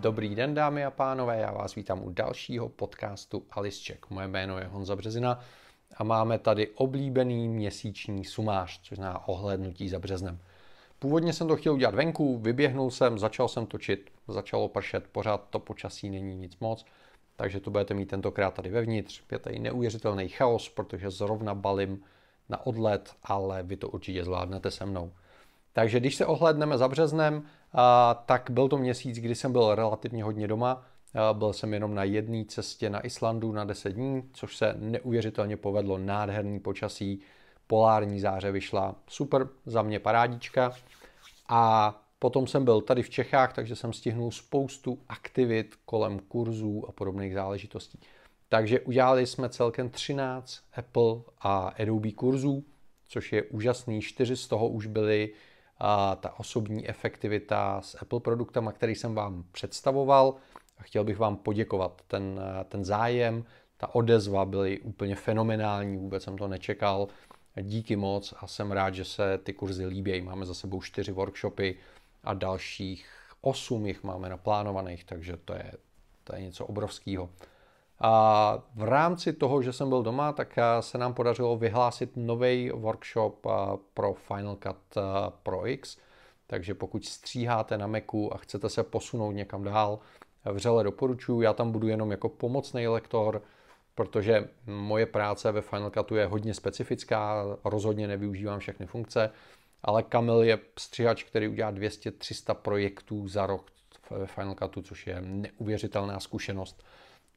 Dobrý den, dámy a pánové, já vás vítám u dalšího podcastu Alisček. Moje jméno je Honza Březina a máme tady oblíbený měsíční sumář, což zná ohlednutí za březnem. Původně jsem to chtěl udělat venku, vyběhnul jsem, začal jsem točit, začalo pršet, pořád to počasí není nic moc, takže to budete mít tentokrát tady vevnitř. Je tady neuvěřitelný chaos, protože zrovna balím na odlet, ale vy to určitě zvládnete se mnou. Takže když se ohledneme za březnem, tak byl to měsíc, kdy jsem byl relativně hodně doma. Byl jsem jenom na jedné cestě na Islandu na 10 dní, což se neuvěřitelně povedlo. Nádherný počasí, polární záře vyšla. Super, za mě parádička. A potom jsem byl tady v Čechách, takže jsem stihnul spoustu aktivit kolem kurzů a podobných záležitostí. Takže udělali jsme celkem 13 Apple a Adobe kurzů, což je úžasný. Čtyři z toho už byly a ta osobní efektivita s Apple produktama, který jsem vám představoval. A chtěl bych vám poděkovat. Ten, ten zájem, ta odezva byly úplně fenomenální, vůbec jsem to nečekal. Díky moc a jsem rád, že se ty kurzy líbějí. Máme za sebou čtyři workshopy a dalších osm jich máme naplánovaných, takže to je, to je něco obrovského. A v rámci toho, že jsem byl doma, tak eh, se nám podařilo vyhlásit nový workshop eh, pro Final Cut eh, Pro X. Takže pokud stříháte na Macu a chcete se posunout někam dál, vřele doporučuji. Já tam budu jenom jako pomocný lektor, protože moje práce ve Final Cutu je hodně specifická, rozhodně nevyužívám všechny funkce, ale Kamil je stříhač, který udělá 200-300 projektů za rok ve Final Cutu, což je neuvěřitelná zkušenost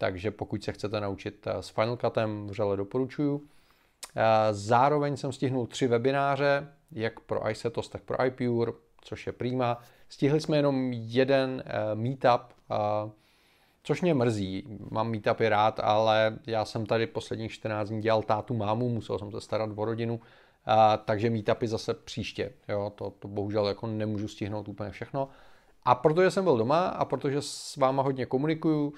takže pokud se chcete naučit eh, s Final Cutem, vřele doporučuju. Eh, zároveň jsem stihnul tři webináře, jak pro iSetos, tak pro iPure, což je prima. Stihli jsme jenom jeden eh, meetup, což mě mrzí. Mám meetupy rád, ale já jsem tady posledních 14 dní dělal tátu mámu, musel jsem se starat o rodinu, takže meetupy zase příště. Jo, to, to bohužel jako nemůžu stihnout úplně všechno. A protože jsem byl doma a protože s váma hodně komunikuju,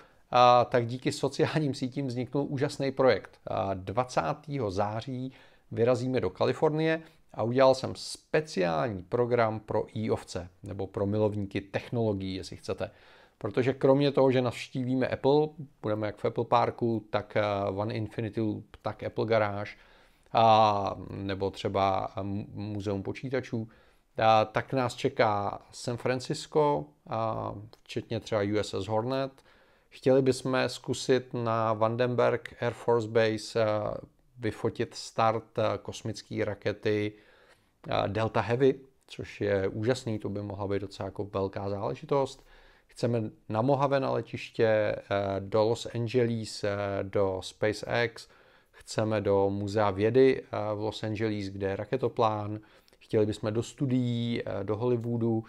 tak díky sociálním sítím vzniknul úžasný projekt. 20. září vyrazíme do Kalifornie a udělal jsem speciální program pro e-ovce, nebo pro milovníky technologií, jestli chcete. Protože kromě toho, že navštívíme Apple, budeme jak v Apple Parku, tak eh, One Infinity Loop, tak Apple Garage, a, nebo třeba eh, Muzeum počítačů, a, tak nás čeká San Francisco, a, včetně třeba USS Hornet, Chtěli bychom zkusit na Vandenberg Air Force Base eh, vyfotit start eh, kosmické rakety eh, Delta Heavy, což je úžasný, to by mohla být docela jako velká záležitost. Chceme na Mohave na letiště, do Los Angeles, do SpaceX, chceme do Muzea vědy v Los Angeles, kde je raketoplán, chtěli bychom do studií, do Hollywoodu,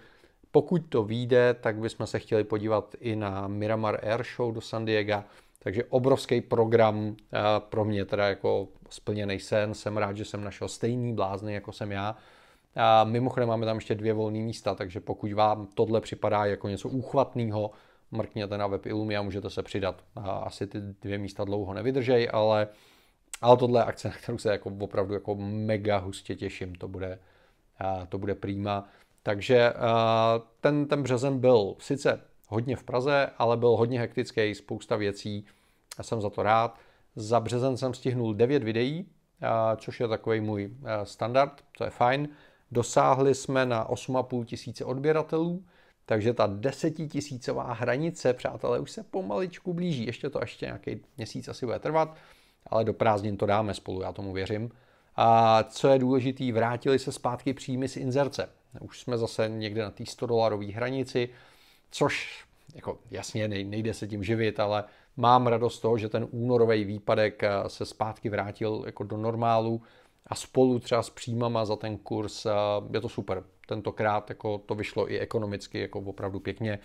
pokud to vyjde, tak bychom se chtěli podívat i na Miramar Air Show do San Diego, takže obrovský program eh, pro mě, teda jako splněný sen. Jsem rád, že jsem našel stejný blázny, jako jsem já. A mimochodem máme tam ještě dvě volné místa, takže pokud vám tohle připadá jako něco úchvatného, mrkněte na web Illumia, můžete se přidat. Asi ty dvě místa dlouho nevydržej, ale, ale tohle je akce, na kterou se jako opravdu jako mega hustě těším. To bude, eh, to bude prýma. Takže eh, ten, ten březen byl sice hodně v Praze, ale byl hodně hektický, spousta věcí a jsem za to rád. Za březen jsem stihnul 9 videí, eh, což je takový můj eh, standard, to je fajn. Dosáhli jsme na 8,5 tisíce odběratelů, takže ta desetitisícová hranice, přátelé, už se pomaličku blíží. Ještě to ještě nějaký měsíc asi bude trvat, ale do prázdnin to dáme spolu, já tomu věřím. A co je důležité, vrátili se zpátky příjmy z inzerce. Už jsme zase někde na té 100 dolarové hranici, což jako jasně nejde se tím živit, ale mám radost z toho, že ten únorový výpadek eh, se zpátky vrátil jako do normálu a spolu třeba s příjmama za ten kurz eh, je to super. Tentokrát jako to vyšlo i ekonomicky jako opravdu pěkně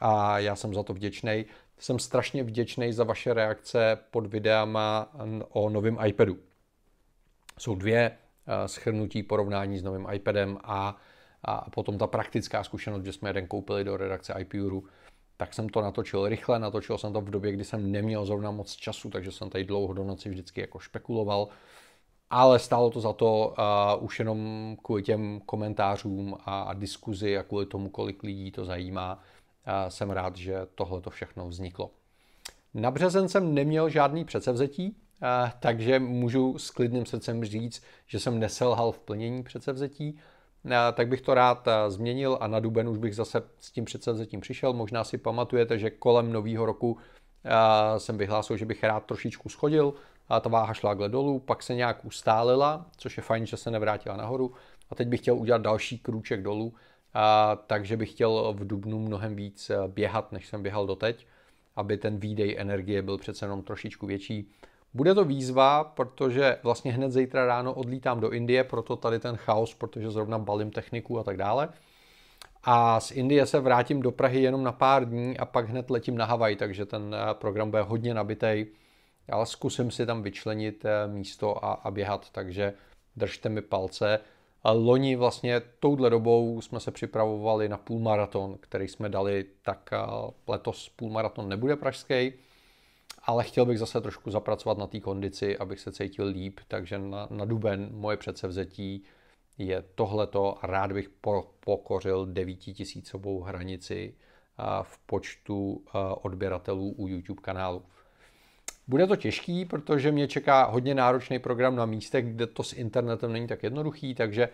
a já jsem za to vděčný. Jsem strašně vděčný za vaše reakce pod videama o novém iPadu. Jsou dvě, Eh, schrnutí, porovnání s novým iPadem a, a potom ta praktická zkušenost, že jsme jeden koupili do redakce iPuru, tak jsem to natočil rychle, natočil jsem to v době, kdy jsem neměl zrovna moc času, takže jsem tady dlouho do noci vždycky jako špekuloval, ale stálo to za to uh, už jenom kvůli těm komentářům a, a diskuzi a kvůli tomu, kolik lidí to zajímá, uh, jsem rád, že tohle to všechno vzniklo. Na březen jsem neměl žádný předsevzetí, takže můžu s klidným srdcem říct, že jsem neselhal v plnění předsevzetí, tak bych to rád změnil a na duben už bych zase s tím předsevzetím přišel. Možná si pamatujete, že kolem nového roku jsem vyhlásil, že bych rád trošičku schodil, a ta váha šla dolů, pak se nějak ustálila, což je fajn, že se nevrátila nahoru a teď bych chtěl udělat další krůček dolů, a, takže bych chtěl v Dubnu mnohem víc běhat, než jsem běhal doteď, aby ten výdej energie byl přece jenom trošičku větší bude to výzva, protože vlastně hned zítra ráno odlítám do Indie, proto tady ten chaos, protože zrovna balím techniku a tak dále. A z Indie se vrátím do Prahy jenom na pár dní a pak hned letím na Havaj, takže ten eh, program bude hodně nabitej. Ale zkusím si tam vyčlenit eh, místo a, a běhat, takže držte mi palce. A loni vlastně touhle dobou jsme se připravovali na půlmaraton, který jsme dali, tak eh, letos půlmaraton nebude pražský, ale chtěl bych zase trošku zapracovat na té kondici, abych se cítil líp, takže na, na duben moje předsevzetí je tohleto a rád bych pokořil devítitisícovou hranici v počtu odběratelů u YouTube kanálu. Bude to těžký, protože mě čeká hodně náročný program na místech, kde to s internetem není tak jednoduchý, takže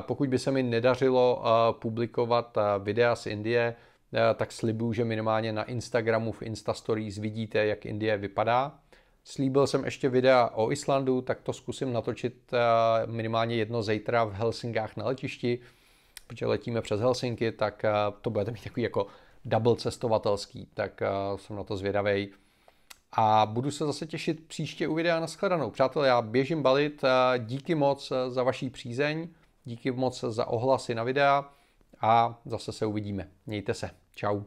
pokud by se mi nedařilo publikovat videa z Indie, Eh, tak slibuju, že minimálně na Instagramu v Instastories vidíte, jak Indie vypadá. Slíbil jsem ještě videa o Islandu, tak to zkusím natočit eh, minimálně jedno zítra v Helsinkách na letišti, protože letíme přes Helsinky, tak eh, to budete mít takový jako double cestovatelský, tak jsem na to zvědavej. A budu se zase těšit příště u videa na shledanou. Přátelé, já běžím balit, díky moc za vaší přízeň, díky moc za ohlasy na videa a zase se uvidíme. Mějte se. Čau.